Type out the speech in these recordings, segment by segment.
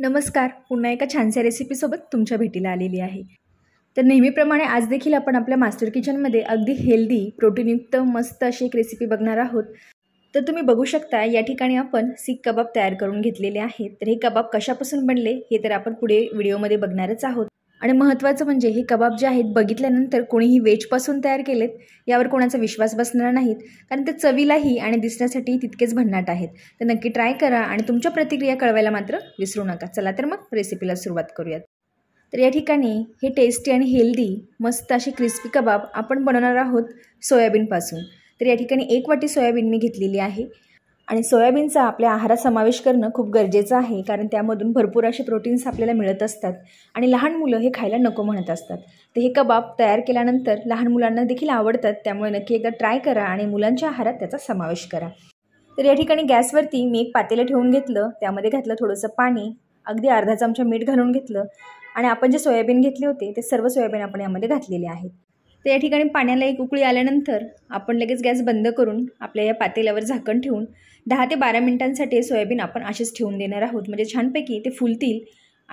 नमस्कार पुन्हा एका छानशा रेसिपीसोबत तुमच्या भेटीला आलेली आहे तर नेहमीप्रमाणे आज देखील आपण आपल्या मास्टर किचनमध्ये अगदी हेल्दी प्रोटीनयुक्त मस्त अशी एक रेसिपी बघणार आहोत तर तुम्ही बघू शकता या ठिकाणी आपण सीख कबाब तयार करून घेतलेले आहेत तर हे कबाब कशापासून बनले हे तर आपण पुढे व्हिडिओमध्ये बघणारच आहोत आणि महत्त्वाचं म्हणजे हे कबाब जे आहेत बघितल्यानंतर कोणीही वेजपासून तयार केलेत यावर कोणाचा विश्वास बसणार नाहीत कारण ते चवीलाही आणि दिसण्यासाठी तितकेच भन्नाट आहेत तर नक्की ट्राय करा आणि तुमच्या प्रतिक्रिया कळवायला मात्र विसरू नका चला तर मग रेसिपीला सुरुवात करूयात तर या ठिकाणी हे टेस्टी आणि हेल्दी मस्त अशी क्रिस्पी कबाब आपण बनवणार आहोत सोयाबीनपासून तर या ठिकाणी एक वाटी सोयाबीन मी घेतलेली आहे आणि सोयाबीनचा आपल्या आहारात समावेश करणं खूप गरजेचं आहे कारण त्यामधून भरपूर असे प्रोटीन्स आपल्याला मिळत असतात आणि लहान मुलं हे खायला नको म्हणत असतात तर हे कबाब तयार केल्यानंतर लहान मुलांना देखील आवडतात त्यामुळे नक्की एकदा ट्राय करा आणि मुलांच्या आहारात त्याचा समावेश करा तर या ठिकाणी गॅसवरती मी एक पातेलं ठेवून घेतलं त्यामध्ये घातलं थोडंसं पाणी अगदी अर्धा चमचा मीठ घालून घेतलं आणि आपण जे सोयाबीन घेतले होते ते सर्व सोयाबीन आपण यामध्ये घातलेले आहेत तर या ठिकाणी पाण्याला एक उकळी आल्यानंतर आपण लगेच गॅस बंद करून आपल्या या पातेल्यावर झाकण ठेवून दहा ते बारा मिनिटांसाठी सोयाबीन आपण असेच ठेवून देणार आहोत म्हणजे छानपैकी ते फुलतील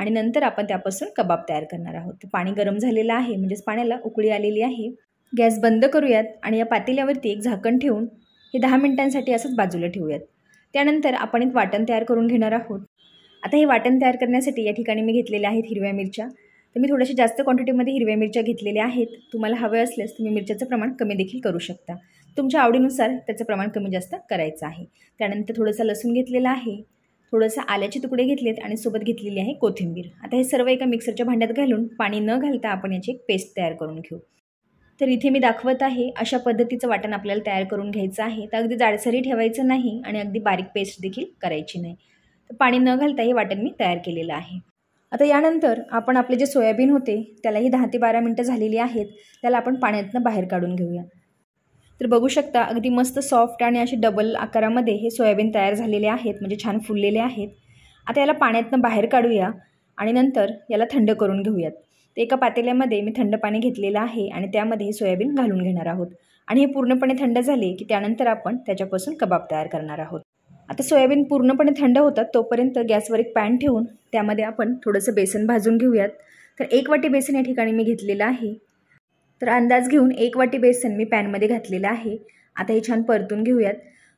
आणि नंतर आपण त्यापासून कबाब तयार करणार आहोत पाणी गरम झालेलं आहे म्हणजेच पाण्याला उकळी आलेली आहे गॅस बंद करूयात आणि या पातेल्यावरती एक झाकण ठेवून हे दहा मिनिटांसाठी असंच बाजूला ठेवूयात त्यानंतर आपण एक वाटण तयार करून घेणार आहोत आता हे वाटण तयार करण्यासाठी या ठिकाणी मी घेतलेल्या आहेत हिरव्या मिरच्या तर मी थोड्याशा जास्त क्वांटिटीमध्ये हिरव्या मिरच्या घेतलेल्या आहेत तुम्हाला हव्या असल्यास तुम्ही मिरच्याचं प्रमाण कमी देखील करू शकता तुमच्या आवडीनुसार त्याचं प्रमाण कमी जास्त करायचं आहे त्यानंतर थोडंसं लसूण घेतलेलं आहे थोडंसं आल्याचे तुकडे घेतलेत आणि सोबत घेतलेली आहे कोथिंबीर आता हे सर्व एका मिक्सरच्या भांड्यात घालून पाणी न घालता आपण याची एक पेस्ट तयार करून घेऊ तर इथे मी दाखवत आहे अशा पद्धतीचं वाटण आपल्याला तयार करून घ्यायचं आहे तर अगदी जाडसरी ठेवायचं नाही आणि अगदी बारीक पेस्ट देखील करायची नाही तर पाणी न घालता हे वाटण मी तयार केलेलं आहे आता यानंतर आपण आपले जे सोयाबीन होते त्यालाही दहा ते बारा मिनटं झालेली आहेत त्याला आपण पाण्यातनं बाहेर काढून घेऊया तर बघू शकता अगदी मस्त सॉफ्ट आणि असे डबल आकारामध्ये हे सोयाबीन तयार झालेले आहेत म्हणजे छान फुललेले आहेत आता याला पाण्यातनं बाहेर काढूया आणि नंतर याला थंड करून घेऊयात तर एका पातेल्यामध्ये मी थंड पाणी घेतलेलं आहे आणि त्यामध्ये सोयाबीन घालून घेणार आहोत आणि हे पूर्णपणे थंड झाले की त्यानंतर आपण त्याच्यापासून कबाब तयार करणार आहोत आता सोयाबीन पूर्णपणे थंड होतात तोपर्यंत गॅसवर एक पॅन ठेवून त्यामध्ये आपण थोडंसं बेसन भाजून घेऊयात तर एक वाटी बेसन या ठिकाणी मी घेतलेलं आहे तर अंदाज घेऊन एक वाटी बेसन मी पॅनमध्ये घातलेलं आहे आता हे छान परतून घेऊयात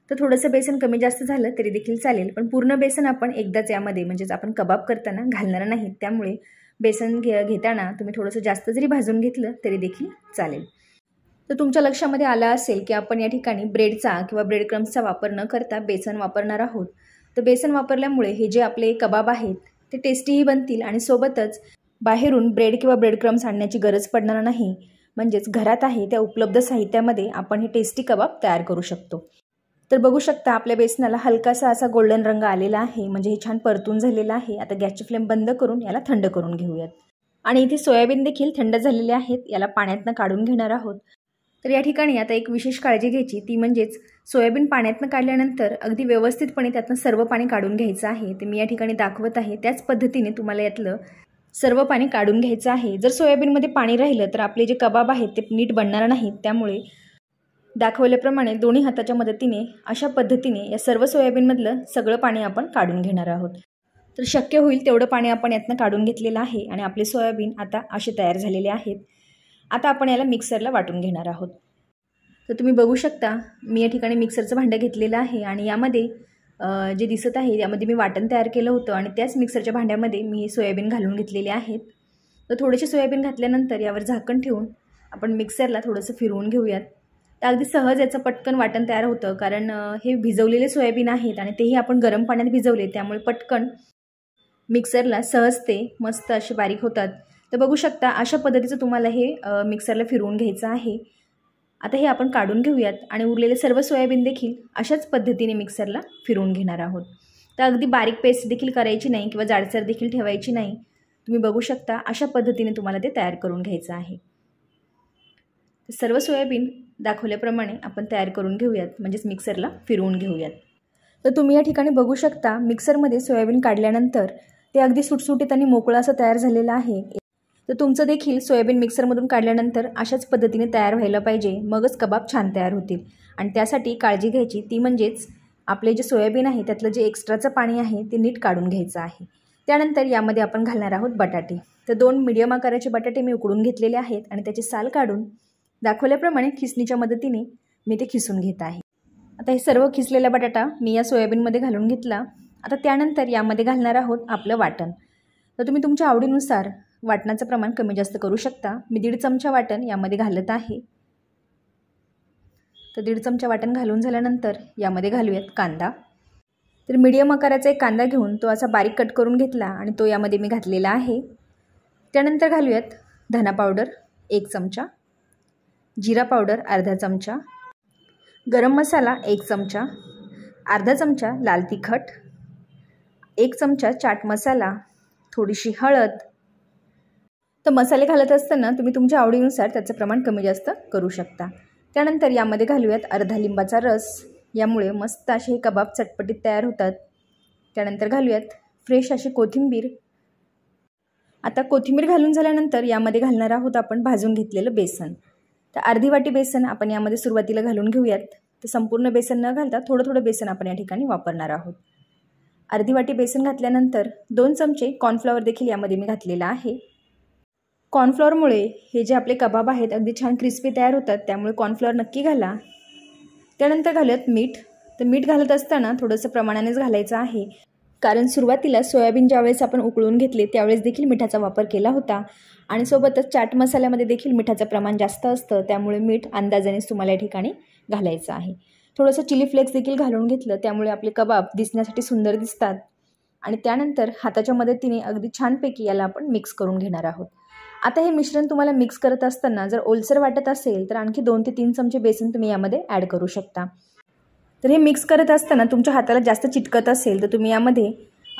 तर थोडंसं बेसन कमी जास्त झालं तरी देखील चालेल पण पूर्ण बेसन आपण एकदाच यामध्ये म्हणजेच आपण कबाब करताना घालणार नाही त्यामुळे बेसन घे घेताना तुम्ही थोडंसं जास्त जरी भाजून घेतलं तरी देखील चालेल तर तुमच्या लक्षामध्ये आलं असेल की आपण या ठिकाणी ब्रेडचा किंवा ब्रेड क्रम्सचा वापर न करता बेसन वापरणार आहोत तर बेसन वापरल्यामुळे हे जे आपले कबाब आहेत ते टेस्टीही बनतील आणि सोबतच बाहेरून ब्रेड किंवा ब्रेड क्रम्स आणण्याची गरज पडणार नाही म्हणजेच घरात आहे त्या उपलब्ध साहित्यामध्ये आपण हे टेस्टी कबाब तयार करू शकतो तर बघू शकता आपल्या बेसनाला हलकासा असा गोल्डन रंग आलेला आहे म्हणजे हे छान परतून झालेलं आहे आता गॅसची फ्लेम बंद करून याला थंड करून घेऊयात आणि इथे सोयाबीन देखील थंड झालेले आहेत याला पाण्यातनं काढून घेणार आहोत तर या ठिकाणी आता एक विशेष काळजी घ्यायची ती म्हणजेच सोयाबीन पाण्यातनं काढल्यानंतर अगदी व्यवस्थितपणे त्यातनं सर्व पाणी काढून घ्यायचं आहे ते मी या ठिकाणी दाखवत आहे त्याच पद्धतीने तुम्हाला यातलं सर्व पाणी काढून घ्यायचं आहे जर सोयाबीनमध्ये पाणी राहिलं तर आपले जे कबाब आहेत ते नीट बनणार नाहीत त्यामुळे दाखवल्याप्रमाणे दोन्ही हाताच्या मदतीने अशा पद्धतीने या सर्व सोयाबीनमधलं सगळं पाणी आपण काढून घेणार आहोत तर शक्य होईल तेवढं पाणी आपण यातनं काढून घेतलेलं आहे आणि आपले सोयाबीन आता असे तयार झालेले आहेत आता आपण याला मिक्सरला वाटून घेणार आहोत तर तुम्ही बघू शकता मी या ठिकाणी मिक्सरचं भांडं घेतलेलं आहे आणि यामध्ये जे दिसत आहे यामध्ये मी वाटण तयार केलं होतं आणि त्याच मिक्सरच्या भांड्यामध्ये मी सोयाबीन घालून घेतलेले आहेत तर थोडेसे सोयाबीन घातल्यानंतर यावर झाकण ठेवून आपण मिक्सरला थोडंसं फिरवून घेऊयात तर अगदी सहज याचं पटकन वाटण तयार होतं कारण हे भिजवलेले सोयाबीन आहेत आणि तेही आपण गरम पाण्यात भिजवले त्यामुळे पटकन मिक्सरला सहज ते मस्त असे बारीक होतात तर बघू शकता अशा पद्धतीचं तुम्हाला हे मिक्सरला फिरवून घ्यायचं आहे आता हे आपण काढून घेऊयात आणि उरलेले सर्व सोयाबीन देखील अशाच पद्धतीने मिक्सरला फिरवून घेणार आहोत तर अगदी बारीक पेस्ट देखील करायची नाही किंवा जाडसर देखील ठेवायची नाही तुम्ही बघू शकता अशा पद्धतीने तुम्हाला ते तयार करून घ्यायचं आहे सर्व सोयाबीन दाखवल्याप्रमाणे आपण तयार करून घेऊयात म्हणजेच मिक्सरला फिरवून घेऊयात तर तुम्ही या ठिकाणी बघू शकता मिक्सरमध्ये सोयाबीन काढल्यानंतर ते अगदी सुटसुटीत आणि मोकळा असं तयार झालेलं आहे तर तुमचं देखील सोयाबीन मिक्सरमधून काढल्यानंतर अशाच पद्धतीने तयार व्हायला पाहिजे मगच कबाब छान तयार होतील आणि त्यासाठी काळजी घ्यायची ती म्हणजेच आपले जे सोयाबीन आहे त्यातलं जे एक्स्ट्राचं पाणी आहे ते नीट काढून घ्यायचं आहे त्यानंतर यामध्ये आपण घालणार आहोत बटाटे तर दोन मिडियम आकाराचे बटाटे मी उकडून घेतलेले आहेत आणि त्याची साल काढून दाखवल्याप्रमाणे खिसणीच्या मदतीने मी ते खिसून घेत आहे आता हे सर्व खिसलेला बटाटा मी या सोयाबीनमध्ये घालून घेतला आता त्यानंतर यामध्ये घालणार आहोत आपलं वाटण तर तुम्ही तुमच्या आवडीनुसार वाटणाचं प्रमाण कमी जास्त करू शकता मी दीड चमचा वाटण यामध्ये घालत आहे तर दीड चमचा वाटण घालून झाल्यानंतर यामध्ये घालूयात कांदा तर मीडियम आकाराचा एक कांदा घेऊन तो असा बारीक कट करून घेतला आणि तो यामध्ये मी घातलेला आहे त्यानंतर घालूयात धना पावडर एक चमचा जिरा पावडर अर्धा चमचा गरम मसाला एक चमचा अर्धा चमचा लाल तिखट एक चमचा चाट मसाला थोडीशी हळद तर मसाले घालत असताना तुम्ही तुमच्या आवडीनुसार त्याचं प्रमाण कमी जास्त करू शकता त्यानंतर यामध्ये घालूयात अर्धा लिंबाचा रस यामुळे मस्त असे कबाब चटपटीत तयार होतात त्यानंतर घालूयात फ्रेश अशी कोथिंबीर आता कोथिंबीर घालून झाल्यानंतर यामध्ये घालणार आहोत आपण भाजून घेतलेलं बेसन तर अर्धी वाटी बेसन आपण यामध्ये सुरुवातीला घालून घेऊयात तर संपूर्ण बेसन न घालता थोडं थोडं बेसन आपण या ठिकाणी वापरणार आहोत अर्धी वाटी बेसन घातल्यानंतर दोन चमचे कॉर्नफ्लॉवर देखील यामध्ये मी घातलेलं आहे कॉर्नफ्लॉरमुळे हे जे आपले कबाब आहेत अगदी छान क्रिस्पी तयार होतात त्यामुळे कॉर्नफ्लॉर नक्की घाला त्यानंतर घालत मीठ तर मीठ घालत असताना थोडंसं प्रमाणानेच घालायचं आहे कारण सुरुवातीला सोयाबीन ज्यावेळेस आपण उकळून घेतले त्यावेळेस देखील मिठाचा वापर केला होता आणि सोबतच चाट मसाल्यामध्ये देखील मिठाचं प्रमाण जास्त असतं त्यामुळे मीठ अंदाजानेच तुम्हाला या ठिकाणी घालायचं आहे थोडंसं चिली फ्लेक्स देखील घालून घेतलं त्यामुळे आपले कबाब दिसण्यासाठी सुंदर दिसतात आणि त्यानंतर हाताच्या मदतीने अगदी छानपैकी याला आपण मिक्स करून घेणार आहोत आता हे मिश्रण तुम्हाला मिक्स करत असताना जर ओलसर वाटत असेल तर आणखी दोन ते तीन चमचे बेसन तुम्ही यामध्ये ॲड करू शकता तर हे मिक्स करत असताना तुमच्या हाताला जास्त चिटकत असेल तर तुम्ही यामध्ये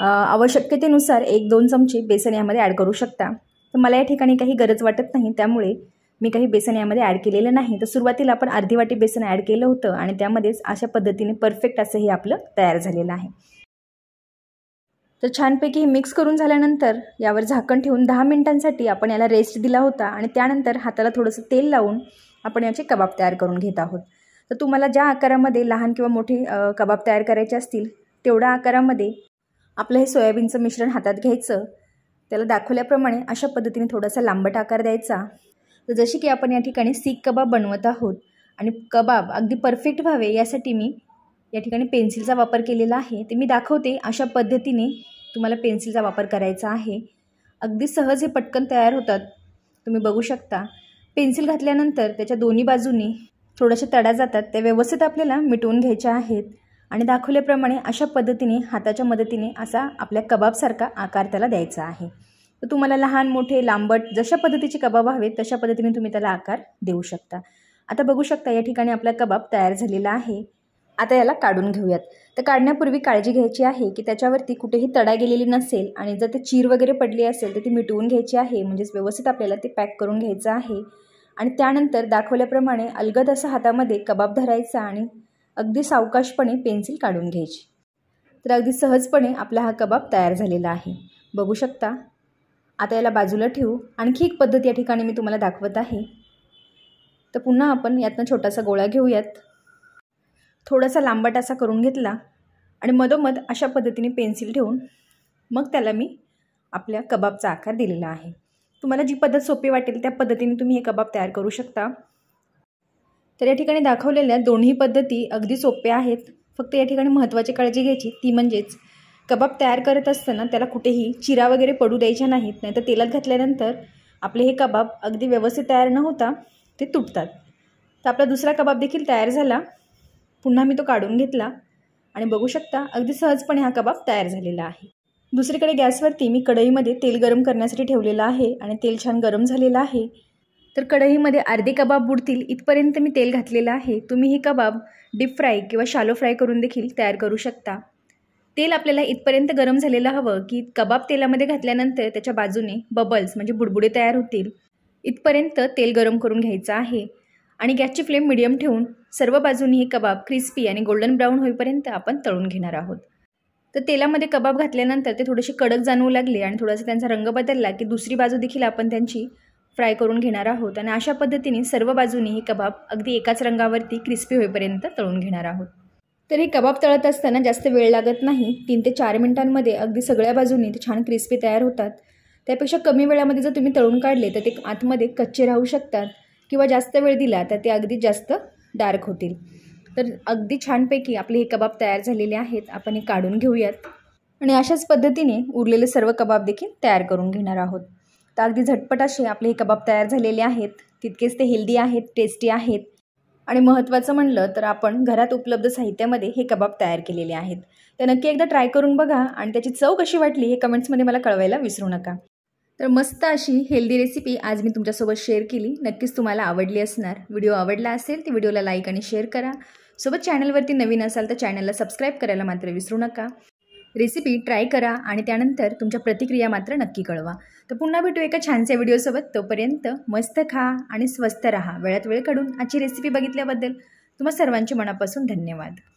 आवश्यकतेनुसार एक दोन चमचे बेसन यामध्ये ॲड करू शकता तर मला या ठिकाणी काही गरज वाटत नाही त्यामुळे मी काही बेसन यामध्ये ॲड केलेलं नाही तर सुरुवातीला आपण अर्धी वाटी बेसन ॲड केलं होतं आणि त्यामध्येच अशा पद्धतीने परफेक्ट असं हे आपलं तयार झालेलं आहे तर छानपैकी हे मिक्स करून झाल्यानंतर यावर झाकण ठेवून दहा मिनिटांसाठी आपण याला रेस्ट दिला होता आणि त्यानंतर हाताला थोडंसं तेल लावून आपण याचे कबाब तयार करून घेत आहोत तर तुम्हाला ज्या आकारामध्ये लहान किंवा मोठे कबाब तयार करायचे असतील तेवढ्या आकारामध्ये आपलं हे सोयाबीनचं मिश्रण हातात घ्यायचं त्याला दाखवल्याप्रमाणे अशा पद्धतीने थोडासा लांबट आकार द्यायचा तर जशी की आपण या ठिकाणी सीक कबाब बनवत आहोत आणि कबाब अगदी परफेक्ट व्हावे यासाठी मी या ठिकाणी पेन्सिलचा वापर केलेला आहे ते मी दाखवते अशा पद्धतीने तुम्हाला पेन्सिलचा वापर करायचा आहे अगदी सहज हे पटकन तयार होतात तुम्ही बघू शकता पेन्सिल घातल्यानंतर त्याच्या दोन्ही बाजूनी थोड्याशा तडा जातात त्या व्यवस्थित आपल्याला मिटवून घ्यायच्या आहेत आणि दाखवल्याप्रमाणे अशा पद्धतीने हाताच्या मदतीने असा आपल्या कबाबसारखा आकार त्याला द्यायचा आहे तर तुम्हाला लहान मोठे लांबट जशा पद्धतीचे कबाब हवेत तशा पद्धतीने तुम्ही त्याला आकार देऊ शकता आता बघू शकता या ठिकाणी आपला कबाब तयार झालेला आहे आता याला काढून घेऊयात तर काढण्यापूर्वी काळजी घ्यायची आहे की त्याच्यावरती कुठेही तडा गेलेली नसेल आणि जर ते चीर वगैरे पडली असेल तर ती मिटवून घ्यायची आहे म्हणजेच व्यवस्थित आपल्याला ते पॅक करून घ्यायचं आहे आणि त्यानंतर दाखवल्याप्रमाणे अलगद असा हातामध्ये कबाब धरायचा आणि अगदी सावकाशपणे पेन्सिल काढून घ्यायची तर अगदी सहजपणे आपला हा कबाब तयार झालेला आहे बघू शकता आता याला बाजूला ठेवू आणखी एक पद्धत या ठिकाणी मी तुम्हाला दाखवत आहे तर पुन्हा आपण यातनं छोटासा गोळा घेऊयात थोडासा लांबट असा करून घेतला आणि मधोमध अशा पद्धतीने पेन्सिल ठेवून मग त्याला मी आपल्या कबाबचा आकार दिलेला आहे तुम्हाला जी पद्धत सोपी वाटेल त्या पद्धतीने तुम्ही हे कबाब तयार करू शकता तर या ठिकाणी दाखवलेल्या दोन्ही पद्धती अगदी सोप्या आहेत फक्त या ठिकाणी महत्त्वाची काळजी घ्यायची ती म्हणजेच कबाब तयार करत असताना त्याला कुठेही चिरा वगैरे पडू द्यायच्या नाहीत नाहीतर तेलात घातल्यानंतर आपले हे कबाब अगदी व्यवस्थित तयार न होता ते तुटतात तर आपला दुसरा कबाब देखील तयार झाला पुन्हा मी तो काढून घेतला आणि बघू शकता अगदी सहजपणे हा कबाब तयार झालेला आहे दुसरीकडे गॅसवरती मी कढईमध्ये तेल गरम करण्यासाठी ठेवलेलं आहे आणि तेल छान गरम झालेलं आहे तर कढईमध्ये अर्धे कबाब बुडतील इथपर्यंत मी तेल घातलेलं आहे तुम्ही हे कबाब डीप फ्राय किंवा शालो फ्राय करून देखील तयार करू शकता तेल आपल्याला इथपर्यंत गरम झालेलं हवं की कबाब तेलामध्ये घातल्यानंतर त्याच्या बाजूने बबल्स म्हणजे बुडबुडे तयार होतील इथपर्यंत तेल गरम करून घ्यायचं आहे आणि गॅसची फ्लेम मिडियम ठेवून सर्व बाजूंनी हे कबाब क्रिस्पी आणि गोल्डन ब्राऊन होईपर्यंत आपण तळून घेणार आहोत तर तेलामध्ये कबाब घातल्यानंतर ते थोडेसे कडक जाणवू लागले आणि थोडासा त्यांचा रंग बदलला की दुसरी बाजू देखील आपण त्यांची फ्राय करून घेणार आहोत आणि अशा पद्धतीने सर्व बाजूनी हे कबाब अगदी एकाच रंगावरती क्रिस्पी होईपर्यंत तळून घेणार आहोत तर हे कबाब तळत असताना जास्त वेळ लागत नाही तीन ते चार मिनिटांमध्ये अगदी सगळ्या बाजूनी ते छान क्रिस्पी तयार होतात त्यापेक्षा कमी वेळामध्ये जर तुम्ही तळून काढले तर ते आतमध्ये कच्चे राहू शकतात किंवा जास्त वेळ दिला तर ते अगदी जास्त डार्क होतील तर अगदी छानपैकी आपले हे कबाब तयार झालेले आहेत आपण हे काढून घेऊयात आणि अशाच पद्धतीने उरलेले सर्व कबाब देखील तयार करून घेणार आहोत तर अगदी झटपट असे आपले हे कबाब तयार झालेले आहेत तितकेच ते हेल्दी आहेत टेस्टी आहेत आणि महत्त्वाचं म्हणलं तर आपण घरात उपलब्ध साहित्यामध्ये हे कबाब तयार केलेले आहेत तर नक्की एकदा ट्राय करून बघा आणि त्याची चव कशी वाटली हे कमेंट्समध्ये मला कळवायला विसरू नका तर मस्त अशी हेल्दी रेसिपी आज मी तुमच्यासोबत शेअर केली नक्कीच तुम्हाला आवडली असणार व्हिडिओ आवडला असेल ती व्हिडिओला लाईक आणि शेअर करा सोबत चॅनलवरती नवीन असाल तर चॅनलला सबस्क्राईब करायला मात्र विसरू नका रेसिपी ट्राय करा आणि त्यानंतर तुमच्या प्रतिक्रिया मात्र नक्की कळवा तर पुन्हा भेटू एका छानच्या व्हिडिओसोबत तोपर्यंत मस्त खा आणि स्वस्त रहा वेळात वेळ काढून आजची रेसिपी बघितल्याबद्दल तुम्हा सर्वांचे मनापासून धन्यवाद